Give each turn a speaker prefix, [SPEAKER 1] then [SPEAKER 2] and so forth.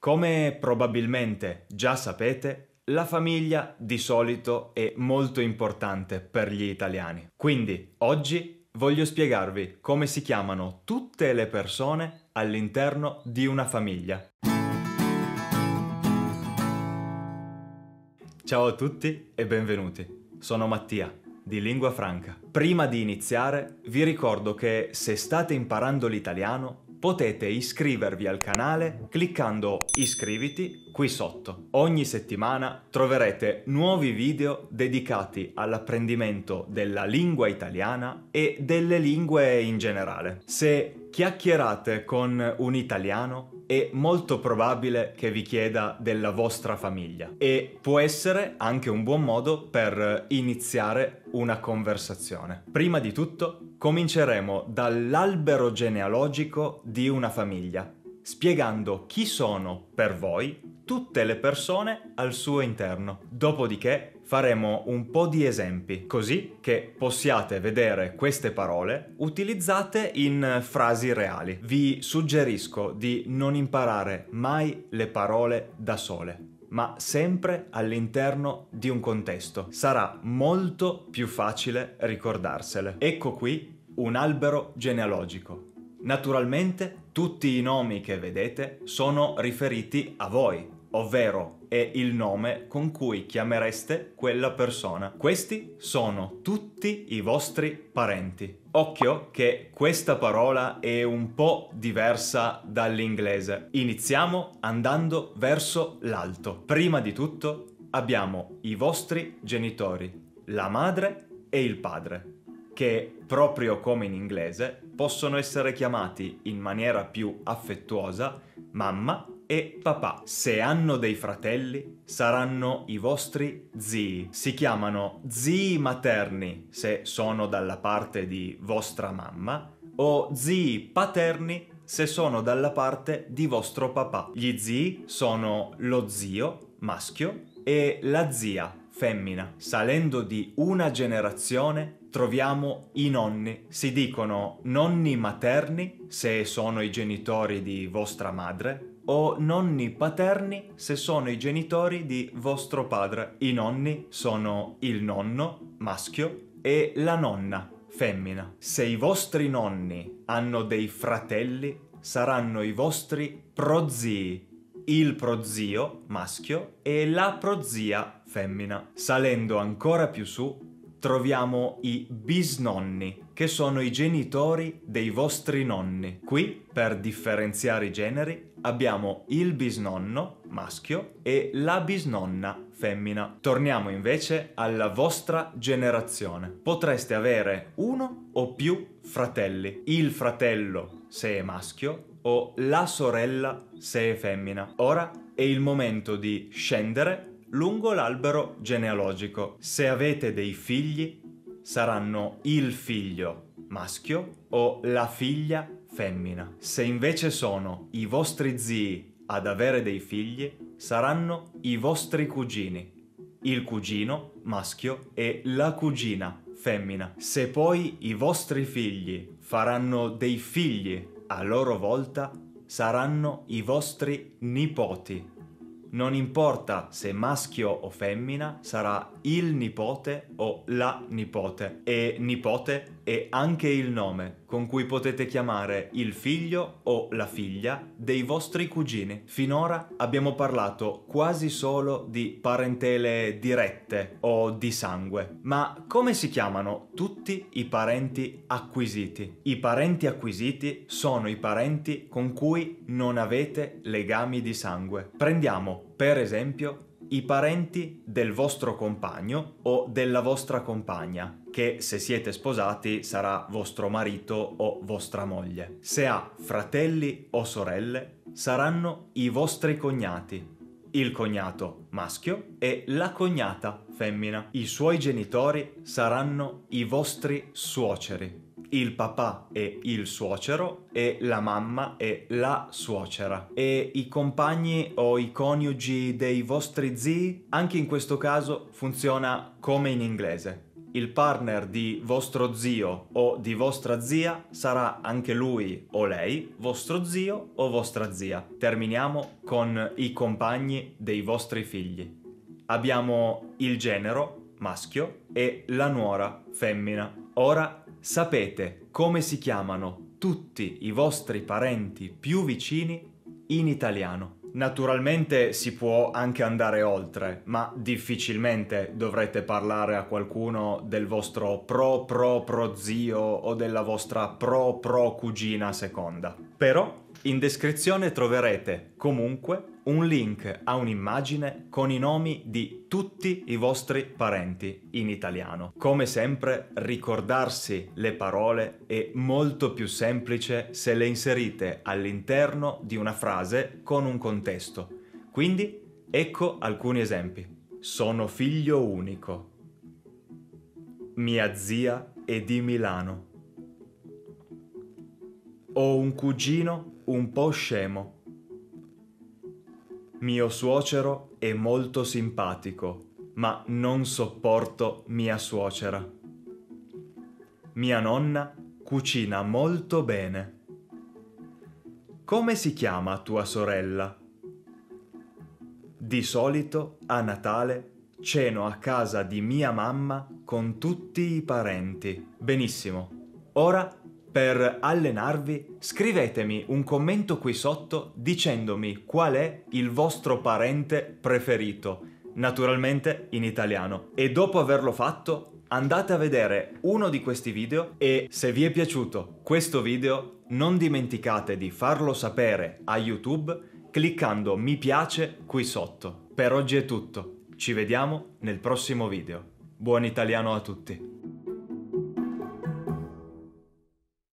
[SPEAKER 1] Come probabilmente già sapete, la famiglia di solito è molto importante per gli italiani. Quindi oggi voglio spiegarvi come si chiamano tutte le persone all'interno di una famiglia. Ciao a tutti e benvenuti. Sono Mattia di Lingua Franca. Prima di iniziare vi ricordo che se state imparando l'italiano potete iscrivervi al canale cliccando iscriviti qui sotto. Ogni settimana troverete nuovi video dedicati all'apprendimento della lingua italiana e delle lingue in generale. Se chiacchierate con un italiano, è molto probabile che vi chieda della vostra famiglia e può essere anche un buon modo per iniziare una conversazione. Prima di tutto cominceremo dall'albero genealogico di una famiglia, spiegando chi sono per voi tutte le persone al suo interno. Dopodiché faremo un po' di esempi, così che possiate vedere queste parole utilizzate in frasi reali. Vi suggerisco di non imparare mai le parole da sole ma sempre all'interno di un contesto. Sarà molto più facile ricordarsele. Ecco qui un albero genealogico. Naturalmente tutti i nomi che vedete sono riferiti a voi, ovvero è il nome con cui chiamereste quella persona. Questi sono tutti i vostri parenti. Occhio che questa parola è un po' diversa dall'inglese. Iniziamo andando verso l'alto. Prima di tutto abbiamo i vostri genitori, la madre e il padre, che proprio come in inglese possono essere chiamati in maniera più affettuosa mamma e papà. Se hanno dei fratelli, saranno i vostri zii. Si chiamano zii materni se sono dalla parte di vostra mamma o zii paterni se sono dalla parte di vostro papà. Gli zii sono lo zio maschio e la zia femmina. Salendo di una generazione troviamo i nonni. Si dicono nonni materni se sono i genitori di vostra madre o nonni paterni se sono i genitori di vostro padre. I nonni sono il nonno, maschio, e la nonna, femmina. Se i vostri nonni hanno dei fratelli, saranno i vostri prozii. Il prozio, maschio, e la prozia, femmina. Salendo ancora più su, troviamo i bisnonni, che sono i genitori dei vostri nonni. Qui, per differenziare i generi, abbiamo il bisnonno maschio e la bisnonna femmina. Torniamo invece alla vostra generazione. Potreste avere uno o più fratelli. Il fratello se è maschio o la sorella se è femmina. Ora è il momento di scendere lungo l'albero genealogico. Se avete dei figli, saranno il figlio maschio o la figlia femmina. Se invece sono i vostri zii ad avere dei figli, saranno i vostri cugini. Il cugino maschio e la cugina femmina. Se poi i vostri figli faranno dei figli a loro volta, saranno i vostri nipoti. Non importa se maschio o femmina, sarà il nipote o la nipote. E nipote e anche il nome con cui potete chiamare il figlio o la figlia dei vostri cugini. Finora abbiamo parlato quasi solo di parentele dirette o di sangue, ma come si chiamano tutti i parenti acquisiti? I parenti acquisiti sono i parenti con cui non avete legami di sangue. Prendiamo per esempio i parenti del vostro compagno o della vostra compagna, che se siete sposati sarà vostro marito o vostra moglie. Se ha fratelli o sorelle, saranno i vostri cognati, il cognato maschio e la cognata femmina. I suoi genitori saranno i vostri suoceri il papà è il suocero e la mamma è la suocera. E i compagni o i coniugi dei vostri zii, anche in questo caso funziona come in inglese. Il partner di vostro zio o di vostra zia sarà anche lui o lei, vostro zio o vostra zia. Terminiamo con i compagni dei vostri figli. Abbiamo il genero, maschio, e la nuora, femmina. Ora Sapete come si chiamano tutti i vostri parenti più vicini in italiano. Naturalmente si può anche andare oltre, ma difficilmente dovrete parlare a qualcuno del vostro pro pro pro zio o della vostra pro pro cugina seconda. Però in descrizione troverete comunque un link a un'immagine con i nomi di tutti i vostri parenti in italiano. Come sempre ricordarsi le parole è molto più semplice se le inserite all'interno di una frase con un contesto. Quindi ecco alcuni esempi. Sono figlio unico. Mia zia è di Milano. Ho un cugino un po' scemo. Mio suocero è molto simpatico, ma non sopporto mia suocera. Mia nonna cucina molto bene. Come si chiama tua sorella? Di solito a Natale ceno a casa di mia mamma con tutti i parenti. Benissimo. Ora per allenarvi, scrivetemi un commento qui sotto dicendomi qual è il vostro parente preferito, naturalmente in italiano. E dopo averlo fatto, andate a vedere uno di questi video e se vi è piaciuto questo video, non dimenticate di farlo sapere a YouTube cliccando mi piace qui sotto. Per oggi è tutto, ci vediamo nel prossimo video. Buon italiano a tutti!